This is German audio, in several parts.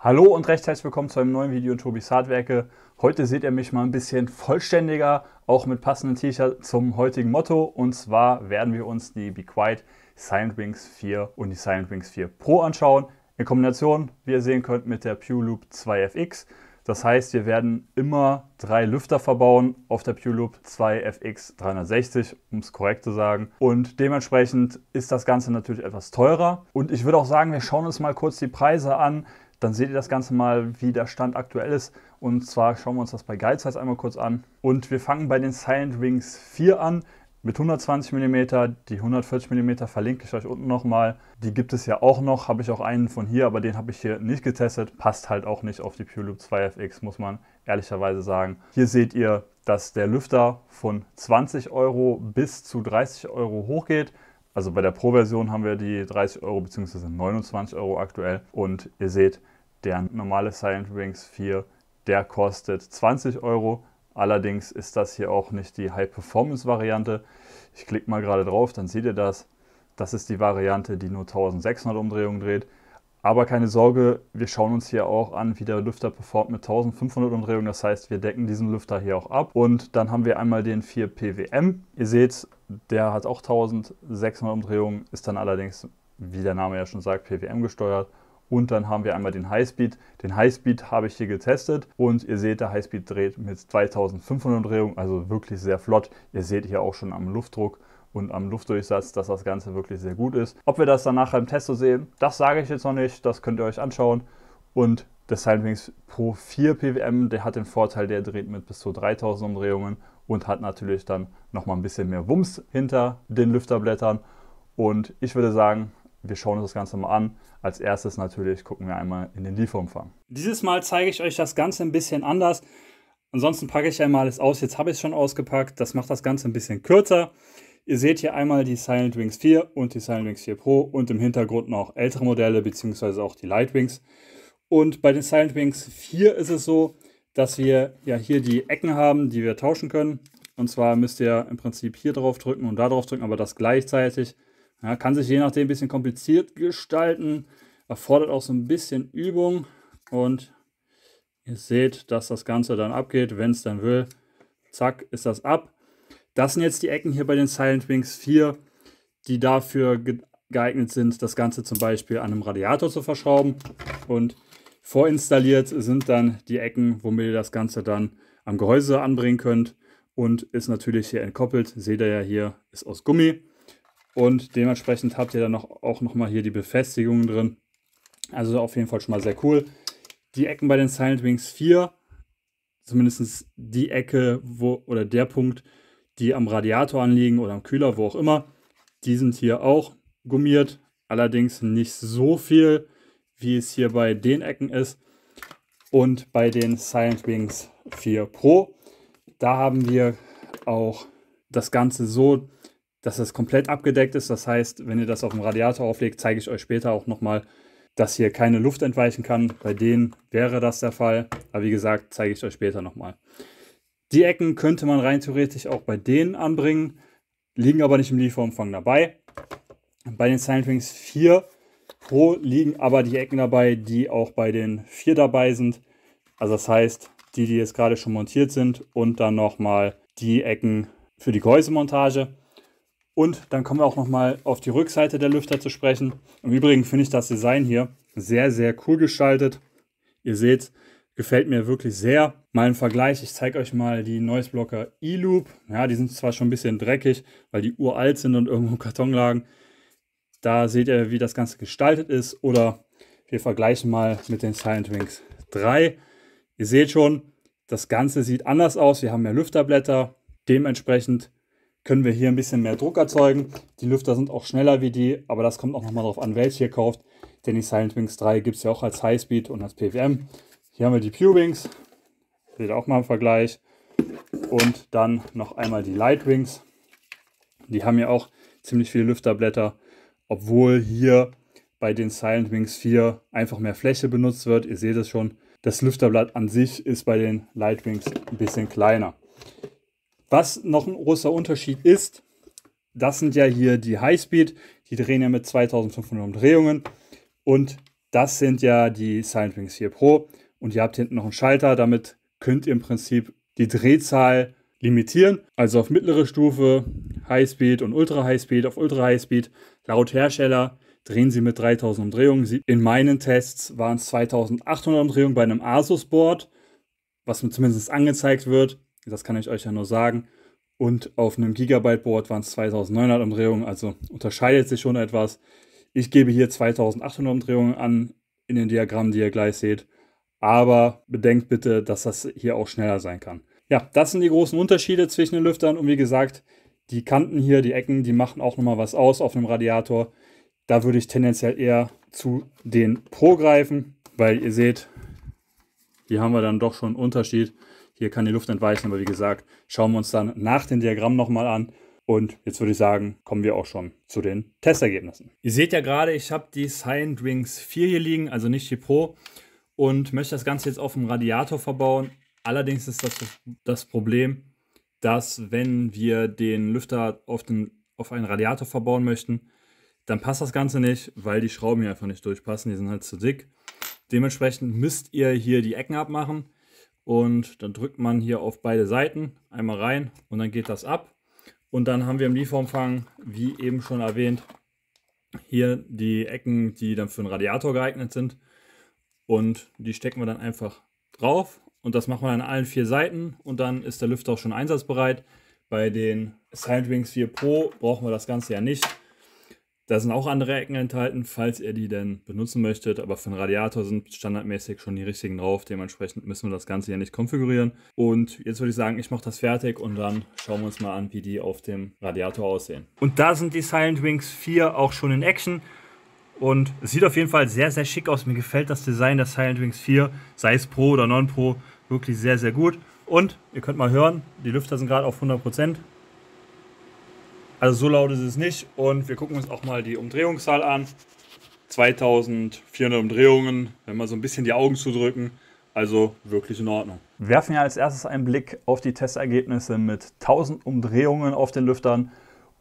Hallo und recht herzlich willkommen zu einem neuen Video in Tobis Hardwerke. Heute seht ihr mich mal ein bisschen vollständiger, auch mit passenden t shirts zum heutigen Motto. Und zwar werden wir uns die Be Quiet Silent Wings 4 und die Silent Wings 4 Pro anschauen. In Kombination, wie ihr sehen könnt, mit der Pure Loop 2FX. Das heißt, wir werden immer drei Lüfter verbauen auf der Pure Loop 2FX 360, um es korrekt zu sagen. Und dementsprechend ist das Ganze natürlich etwas teurer. Und ich würde auch sagen, wir schauen uns mal kurz die Preise an dann seht ihr das Ganze mal, wie der Stand aktuell ist. Und zwar schauen wir uns das bei Geizhals einmal kurz an. Und wir fangen bei den Silent Rings 4 an mit 120 mm, die 140 mm verlinke ich euch unten nochmal. Die gibt es ja auch noch, habe ich auch einen von hier, aber den habe ich hier nicht getestet. Passt halt auch nicht auf die Pure Loop 2FX, muss man ehrlicherweise sagen. Hier seht ihr, dass der Lüfter von 20 Euro bis zu 30 Euro hochgeht. Also bei der Pro-Version haben wir die 30 Euro bzw. 29 Euro aktuell. Und ihr seht, der normale Silent Wings 4, der kostet 20 Euro. Allerdings ist das hier auch nicht die High-Performance-Variante. Ich klicke mal gerade drauf, dann seht ihr das. Das ist die Variante, die nur 1600 Umdrehungen dreht. Aber keine Sorge, wir schauen uns hier auch an, wie der Lüfter performt mit 1500 Umdrehungen. Das heißt, wir decken diesen Lüfter hier auch ab. Und dann haben wir einmal den 4 PWM. Ihr seht, der hat auch 1600 Umdrehungen, ist dann allerdings, wie der Name ja schon sagt, PWM gesteuert. Und dann haben wir einmal den Highspeed. Den Highspeed habe ich hier getestet und ihr seht, der Highspeed dreht mit 2500 Umdrehungen, also wirklich sehr flott. Ihr seht hier auch schon am Luftdruck, und am Luftdurchsatz, dass das Ganze wirklich sehr gut ist. Ob wir das dann nachher im Test so sehen, das sage ich jetzt noch nicht, das könnt ihr euch anschauen. Und der Sidewings Pro 4 PWM, der hat den Vorteil, der dreht mit bis zu 3000 Umdrehungen und hat natürlich dann nochmal ein bisschen mehr Wumms hinter den Lüfterblättern. Und ich würde sagen, wir schauen uns das Ganze mal an. Als erstes natürlich gucken wir einmal in den Lieferumfang. Dieses Mal zeige ich euch das Ganze ein bisschen anders. Ansonsten packe ich einmal alles aus. Jetzt habe ich es schon ausgepackt. Das macht das Ganze ein bisschen kürzer. Ihr seht hier einmal die Silent Wings 4 und die Silent Wings 4 Pro und im Hintergrund noch ältere Modelle beziehungsweise auch die Light Wings. Und bei den Silent Wings 4 ist es so, dass wir ja hier die Ecken haben, die wir tauschen können. Und zwar müsst ihr im Prinzip hier drauf drücken und da drauf drücken, aber das gleichzeitig. Ja, kann sich je nachdem ein bisschen kompliziert gestalten, erfordert auch so ein bisschen Übung und ihr seht, dass das Ganze dann abgeht, wenn es dann will. Zack, ist das ab. Das sind jetzt die Ecken hier bei den Silent Wings 4, die dafür geeignet sind, das Ganze zum Beispiel an einem Radiator zu verschrauben. Und vorinstalliert sind dann die Ecken, womit ihr das Ganze dann am Gehäuse anbringen könnt. Und ist natürlich hier entkoppelt. Seht ihr ja hier, ist aus Gummi. Und dementsprechend habt ihr dann auch nochmal hier die Befestigungen drin. Also auf jeden Fall schon mal sehr cool. Die Ecken bei den Silent Wings 4, zumindest die Ecke wo, oder der Punkt, die am Radiator anliegen oder am Kühler, wo auch immer. Die sind hier auch gummiert, allerdings nicht so viel, wie es hier bei den Ecken ist. Und bei den Silent Wings 4 Pro, da haben wir auch das Ganze so, dass es komplett abgedeckt ist. Das heißt, wenn ihr das auf dem Radiator auflegt, zeige ich euch später auch nochmal, dass hier keine Luft entweichen kann. Bei denen wäre das der Fall. Aber wie gesagt, zeige ich euch später nochmal. mal. Die Ecken könnte man rein theoretisch auch bei denen anbringen, liegen aber nicht im Lieferumfang dabei. Bei den Silent Wings 4 Pro liegen aber die Ecken dabei, die auch bei den 4 dabei sind. Also das heißt, die, die jetzt gerade schon montiert sind und dann nochmal die Ecken für die Gehäusemontage. Und dann kommen wir auch nochmal auf die Rückseite der Lüfter zu sprechen. Im Übrigen finde ich das Design hier sehr, sehr cool gestaltet. Ihr seht, Gefällt mir wirklich sehr. Mal ein Vergleich, ich zeige euch mal die Noise Blocker E-Loop. Ja, die sind zwar schon ein bisschen dreckig, weil die uralt sind und irgendwo im Karton lagen. Da seht ihr, wie das Ganze gestaltet ist. Oder wir vergleichen mal mit den Silent Wings 3. Ihr seht schon, das Ganze sieht anders aus. Wir haben mehr Lüfterblätter. Dementsprechend können wir hier ein bisschen mehr Druck erzeugen. Die Lüfter sind auch schneller wie die, aber das kommt auch nochmal darauf an, welche ihr kauft. Denn die Silent Wings 3 gibt es ja auch als Highspeed und als PWM. Hier haben wir die Pubings, seht ihr auch mal im Vergleich. Und dann noch einmal die Lightwings. Die haben ja auch ziemlich viele Lüfterblätter, obwohl hier bei den Silent Wings 4 einfach mehr Fläche benutzt wird. Ihr seht es schon, das Lüfterblatt an sich ist bei den Lightwings ein bisschen kleiner. Was noch ein großer Unterschied ist, das sind ja hier die Highspeed, die drehen ja mit 2500 Umdrehungen und das sind ja die Silent Wings 4 Pro und ihr habt hinten noch einen Schalter. Damit könnt ihr im Prinzip die Drehzahl limitieren. Also auf mittlere Stufe, Highspeed und Ultra Highspeed. Auf Ultra Highspeed, laut Hersteller, drehen sie mit 3000 Umdrehungen. In meinen Tests waren es 2800 Umdrehungen bei einem Asus-Board, was mir zumindest angezeigt wird. Das kann ich euch ja nur sagen. Und auf einem Gigabyte-Board waren es 2900 Umdrehungen, also unterscheidet sich schon etwas. Ich gebe hier 2800 Umdrehungen an in den Diagrammen, die ihr gleich seht. Aber bedenkt bitte, dass das hier auch schneller sein kann. Ja, das sind die großen Unterschiede zwischen den Lüftern. Und wie gesagt, die Kanten hier, die Ecken, die machen auch nochmal was aus auf einem Radiator. Da würde ich tendenziell eher zu den Pro greifen, weil ihr seht, hier haben wir dann doch schon einen Unterschied. Hier kann die Luft entweichen, aber wie gesagt, schauen wir uns dann nach dem Diagramm nochmal an. Und jetzt würde ich sagen, kommen wir auch schon zu den Testergebnissen. Ihr seht ja gerade, ich habe die Science Rings 4 hier liegen, also nicht die Pro und möchte das Ganze jetzt auf dem Radiator verbauen. Allerdings ist das das Problem, dass wenn wir den Lüfter auf, den, auf einen Radiator verbauen möchten, dann passt das Ganze nicht, weil die Schrauben hier einfach nicht durchpassen, die sind halt zu dick. Dementsprechend müsst ihr hier die Ecken abmachen und dann drückt man hier auf beide Seiten einmal rein und dann geht das ab. Und dann haben wir im Lieferumfang, wie eben schon erwähnt, hier die Ecken, die dann für einen Radiator geeignet sind. Und die stecken wir dann einfach drauf und das machen wir an allen vier Seiten und dann ist der Lüfter auch schon einsatzbereit. Bei den Sidewings 4 Pro brauchen wir das Ganze ja nicht. Da sind auch andere Ecken enthalten, falls ihr die denn benutzen möchtet. Aber für den Radiator sind standardmäßig schon die richtigen drauf. Dementsprechend müssen wir das Ganze ja nicht konfigurieren. Und jetzt würde ich sagen, ich mache das fertig und dann schauen wir uns mal an, wie die auf dem Radiator aussehen. Und da sind die Silent Wings 4 auch schon in Action. Und es sieht auf jeden Fall sehr, sehr schick aus. Mir gefällt das Design der Silent Wings 4, sei es Pro oder Non-Pro, wirklich sehr, sehr gut. Und ihr könnt mal hören, die Lüfter sind gerade auf 100%. Also so laut ist es nicht. Und wir gucken uns auch mal die Umdrehungszahl an. 2400 Umdrehungen, wenn man so ein bisschen die Augen zudrücken. Also wirklich in Ordnung. Werfen wir als erstes einen Blick auf die Testergebnisse mit 1000 Umdrehungen auf den Lüftern.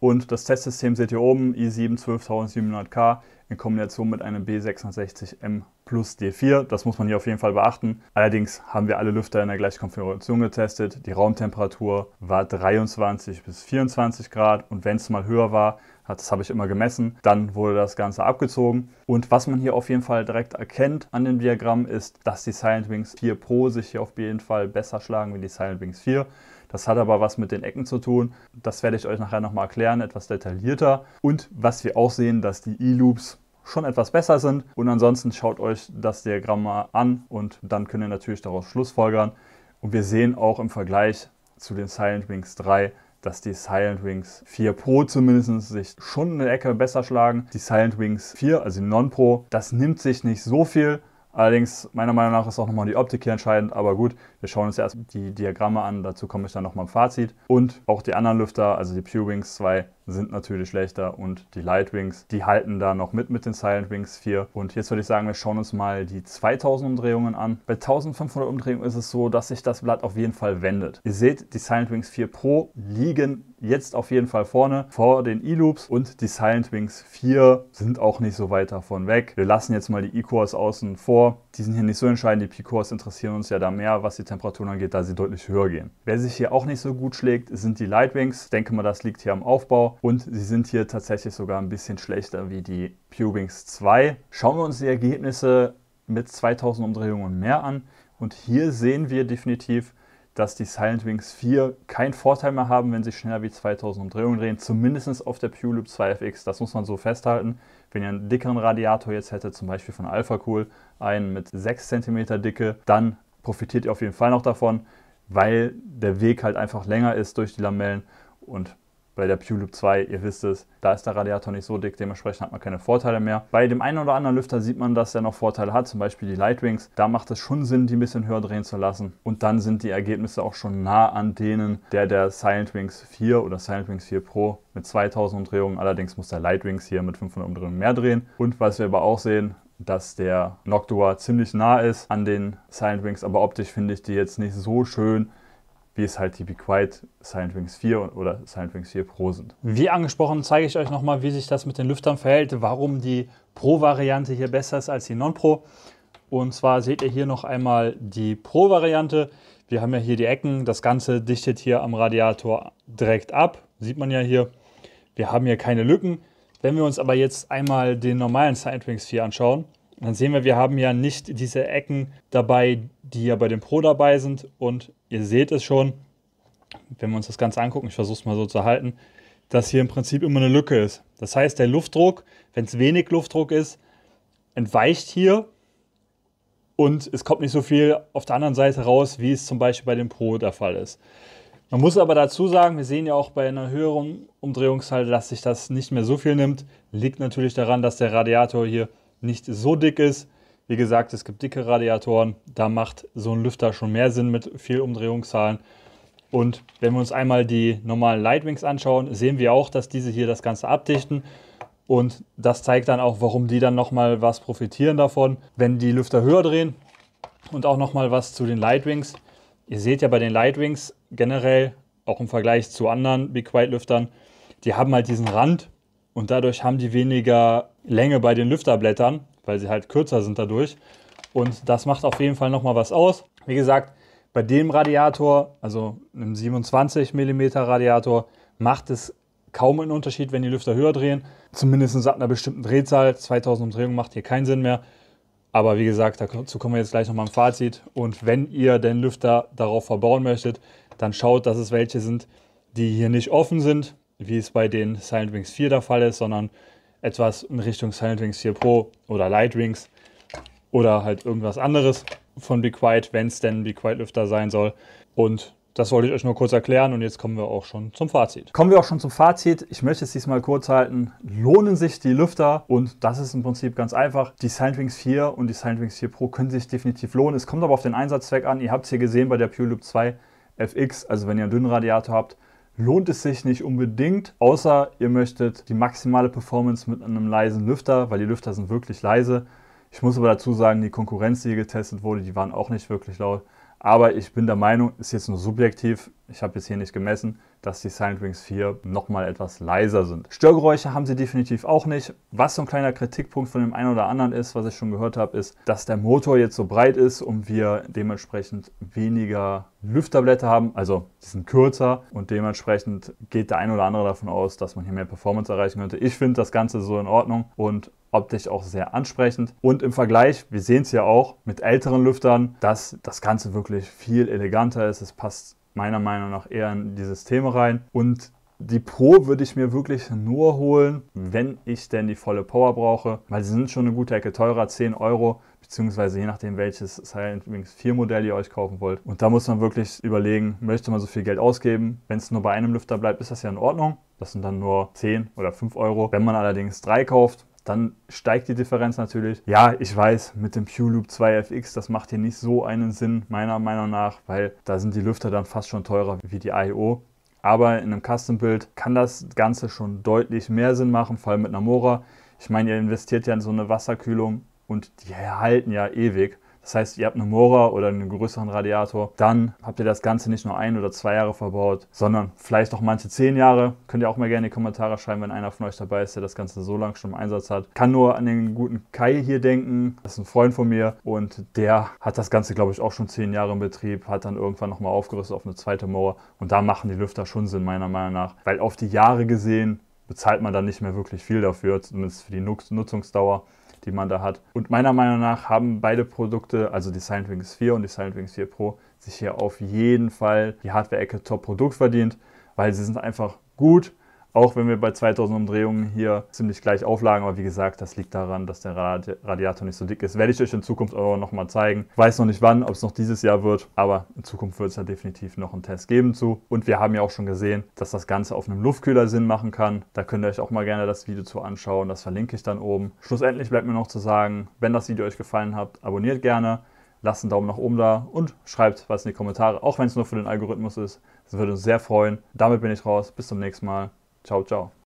Und das Testsystem seht ihr oben, i7 12700K in Kombination mit einem B660M plus D4. Das muss man hier auf jeden Fall beachten. Allerdings haben wir alle Lüfter in der gleichen Konfiguration getestet. Die Raumtemperatur war 23 bis 24 Grad und wenn es mal höher war, das habe ich immer gemessen. Dann wurde das Ganze abgezogen. Und was man hier auf jeden Fall direkt erkennt an dem Diagramm ist, dass die Silent Wings 4 Pro sich hier auf jeden Fall besser schlagen wie die Silent Wings 4. Das hat aber was mit den Ecken zu tun. Das werde ich euch nachher nochmal erklären, etwas detaillierter. Und was wir auch sehen, dass die E-Loops schon etwas besser sind. Und ansonsten schaut euch das Diagramm mal an und dann könnt ihr natürlich daraus Schlussfolgern. Und wir sehen auch im Vergleich zu den Silent Wings 3, dass die Silent Wings 4 Pro zumindest sich schon eine Ecke besser schlagen. Die Silent Wings 4, also die Non-Pro, das nimmt sich nicht so viel. Allerdings, meiner Meinung nach, ist auch nochmal die Optik hier entscheidend. Aber gut, wir schauen uns erst die Diagramme an. Dazu komme ich dann nochmal im Fazit. Und auch die anderen Lüfter, also die Pure Wings 2 sind natürlich schlechter und die Lightwings, die halten da noch mit mit den Silent Wings 4. Und jetzt würde ich sagen, wir schauen uns mal die 2000 Umdrehungen an. Bei 1500 Umdrehungen ist es so, dass sich das Blatt auf jeden Fall wendet. Ihr seht, die Silent Wings 4 Pro liegen jetzt auf jeden Fall vorne vor den E-Loops und die Silent Wings 4 sind auch nicht so weit davon weg. Wir lassen jetzt mal die E-Cores außen vor. Die sind hier nicht so entscheidend. Die P-Cores interessieren uns ja da mehr, was die Temperaturen angeht, da sie deutlich höher gehen. Wer sich hier auch nicht so gut schlägt, sind die Lightwings. Ich denke mal, das liegt hier am Aufbau und sie sind hier tatsächlich sogar ein bisschen schlechter wie die Pubings 2. Schauen wir uns die Ergebnisse mit 2000 Umdrehungen mehr an und hier sehen wir definitiv, dass die Silent Wings 4 keinen Vorteil mehr haben, wenn sie schneller wie 2000 Umdrehungen drehen, zumindest auf der Pure Loop 2FX. Das muss man so festhalten. Wenn ihr einen dickeren Radiator jetzt hättet, zum Beispiel von Alpha Cool, einen mit 6 cm Dicke, dann profitiert ihr auf jeden Fall noch davon, weil der Weg halt einfach länger ist durch die Lamellen und bei der Pew Loop 2, ihr wisst es, da ist der Radiator nicht so dick, dementsprechend hat man keine Vorteile mehr. Bei dem einen oder anderen Lüfter sieht man, dass er noch Vorteile hat, zum Beispiel die Lightwings. Da macht es schon Sinn, die ein bisschen höher drehen zu lassen. Und dann sind die Ergebnisse auch schon nah an denen der der Wings 4 oder Silent Wings 4 Pro mit 2000 Umdrehungen. Allerdings muss der Lightwings hier mit 500 Umdrehungen mehr drehen. Und was wir aber auch sehen, dass der Noctua ziemlich nah ist an den Silent Wings, aber optisch finde ich die jetzt nicht so schön, wie es halt die Be Quiet Silent Wings 4 oder Silent Wings 4 Pro sind. Wie angesprochen, zeige ich euch nochmal, wie sich das mit den Lüftern verhält, warum die Pro-Variante hier besser ist als die Non-Pro. Und zwar seht ihr hier noch einmal die Pro-Variante. Wir haben ja hier die Ecken, das Ganze dichtet hier am Radiator direkt ab, sieht man ja hier. Wir haben hier keine Lücken. Wenn wir uns aber jetzt einmal den normalen Silent Wings 4 anschauen, dann sehen wir, wir haben ja nicht diese Ecken dabei, die ja bei dem Pro dabei sind. Und ihr seht es schon, wenn wir uns das Ganze angucken, ich versuche es mal so zu halten, dass hier im Prinzip immer eine Lücke ist. Das heißt, der Luftdruck, wenn es wenig Luftdruck ist, entweicht hier und es kommt nicht so viel auf der anderen Seite raus, wie es zum Beispiel bei dem Pro der Fall ist. Man muss aber dazu sagen, wir sehen ja auch bei einer höheren Umdrehungszahl, dass sich das nicht mehr so viel nimmt. Liegt natürlich daran, dass der Radiator hier nicht so dick ist wie gesagt, es gibt dicke Radiatoren, da macht so ein Lüfter schon mehr Sinn mit viel Umdrehungszahlen. Und wenn wir uns einmal die normalen Lightwings anschauen, sehen wir auch, dass diese hier das Ganze abdichten. Und das zeigt dann auch, warum die dann nochmal was profitieren davon, wenn die Lüfter höher drehen. Und auch nochmal was zu den Lightwings. Ihr seht ja bei den Lightwings generell, auch im Vergleich zu anderen Be Quiet Lüftern, die haben halt diesen Rand und dadurch haben die weniger Länge bei den Lüfterblättern weil sie halt kürzer sind dadurch. Und das macht auf jeden Fall nochmal was aus. Wie gesagt, bei dem Radiator, also einem 27 mm Radiator, macht es kaum einen Unterschied, wenn die Lüfter höher drehen. Zumindest ab einer bestimmten Drehzahl. 2000 Umdrehungen macht hier keinen Sinn mehr. Aber wie gesagt, dazu kommen wir jetzt gleich nochmal im Fazit. Und wenn ihr den Lüfter darauf verbauen möchtet, dann schaut, dass es welche sind, die hier nicht offen sind, wie es bei den Silent Wings 4 der Fall ist, sondern etwas in Richtung Silent Wings 4 Pro oder Light Lightwings oder halt irgendwas anderes von Be Quiet, wenn es denn Be Quiet Lüfter sein soll. Und das wollte ich euch nur kurz erklären und jetzt kommen wir auch schon zum Fazit. Kommen wir auch schon zum Fazit. Ich möchte es diesmal kurz halten. Lohnen sich die Lüfter? Und das ist im Prinzip ganz einfach. Die Silentwings 4 und die Silentwings 4 Pro können sich definitiv lohnen. Es kommt aber auf den Einsatzzweck an. Ihr habt es hier gesehen bei der Pure Loop 2 FX. Also wenn ihr einen dünnen Radiator habt, lohnt es sich nicht unbedingt, außer ihr möchtet die maximale Performance mit einem leisen Lüfter, weil die Lüfter sind wirklich leise. Ich muss aber dazu sagen, die Konkurrenz, die hier getestet wurde, die waren auch nicht wirklich laut. Aber ich bin der Meinung, ist jetzt nur subjektiv, ich habe jetzt hier nicht gemessen, dass die Silent Wings 4 nochmal etwas leiser sind. Störgeräusche haben sie definitiv auch nicht. Was so ein kleiner Kritikpunkt von dem einen oder anderen ist, was ich schon gehört habe, ist, dass der Motor jetzt so breit ist und wir dementsprechend weniger Lüfterblätter haben. Also die sind kürzer und dementsprechend geht der ein oder andere davon aus, dass man hier mehr Performance erreichen könnte. Ich finde das Ganze so in Ordnung und optisch auch sehr ansprechend. Und im Vergleich, wir sehen es ja auch mit älteren Lüftern, dass das Ganze wirklich viel eleganter ist. Es passt meiner Meinung nach eher in die Systeme rein. Und die Pro würde ich mir wirklich nur holen, wenn ich denn die volle Power brauche, weil sie sind schon eine gute Ecke teurer, 10 Euro, beziehungsweise je nachdem welches Silent Wings 4 Modell ihr euch kaufen wollt. Und da muss man wirklich überlegen, möchte man so viel Geld ausgeben? Wenn es nur bei einem Lüfter bleibt, ist das ja in Ordnung. Das sind dann nur 10 oder 5 Euro. Wenn man allerdings drei kauft, dann steigt die Differenz natürlich. Ja, ich weiß, mit dem Pure Loop 2 FX, das macht hier nicht so einen Sinn, meiner Meinung nach, weil da sind die Lüfter dann fast schon teurer wie die IO. Aber in einem custom Build kann das Ganze schon deutlich mehr Sinn machen, vor allem mit einer Mora. Ich meine, ihr investiert ja in so eine Wasserkühlung und die halten ja ewig. Das heißt, ihr habt eine Mora oder einen größeren Radiator, dann habt ihr das Ganze nicht nur ein oder zwei Jahre verbaut, sondern vielleicht auch manche zehn Jahre. Könnt ihr auch mal gerne in die Kommentare schreiben, wenn einer von euch dabei ist, der das Ganze so lange schon im Einsatz hat. Kann nur an den guten Kai hier denken. Das ist ein Freund von mir und der hat das Ganze, glaube ich, auch schon zehn Jahre im Betrieb, hat dann irgendwann nochmal aufgerüstet auf eine zweite Mauer und da machen die Lüfter schon Sinn, meiner Meinung nach, weil auf die Jahre gesehen bezahlt man dann nicht mehr wirklich viel dafür, zumindest für die Nutzungsdauer die man da hat. Und meiner Meinung nach haben beide Produkte, also die Silent Wings 4 und die Silent Wings 4 Pro, sich hier auf jeden Fall die Hardware-Ecke Top-Produkt verdient, weil sie sind einfach gut, auch wenn wir bei 2000 Umdrehungen hier ziemlich gleich auflagen, aber wie gesagt, das liegt daran, dass der Radi Radiator nicht so dick ist. Werde ich euch in Zukunft auch nochmal zeigen. Weiß noch nicht wann, ob es noch dieses Jahr wird, aber in Zukunft wird es ja definitiv noch einen Test geben zu. Und wir haben ja auch schon gesehen, dass das Ganze auf einem Luftkühler Sinn machen kann. Da könnt ihr euch auch mal gerne das Video zu anschauen, das verlinke ich dann oben. Schlussendlich bleibt mir noch zu sagen, wenn das Video euch gefallen hat, abonniert gerne lasst einen Daumen nach oben da und schreibt was in die Kommentare, auch wenn es nur für den Algorithmus ist. Das würde uns sehr freuen. Damit bin ich raus. Bis zum nächsten Mal. 照照。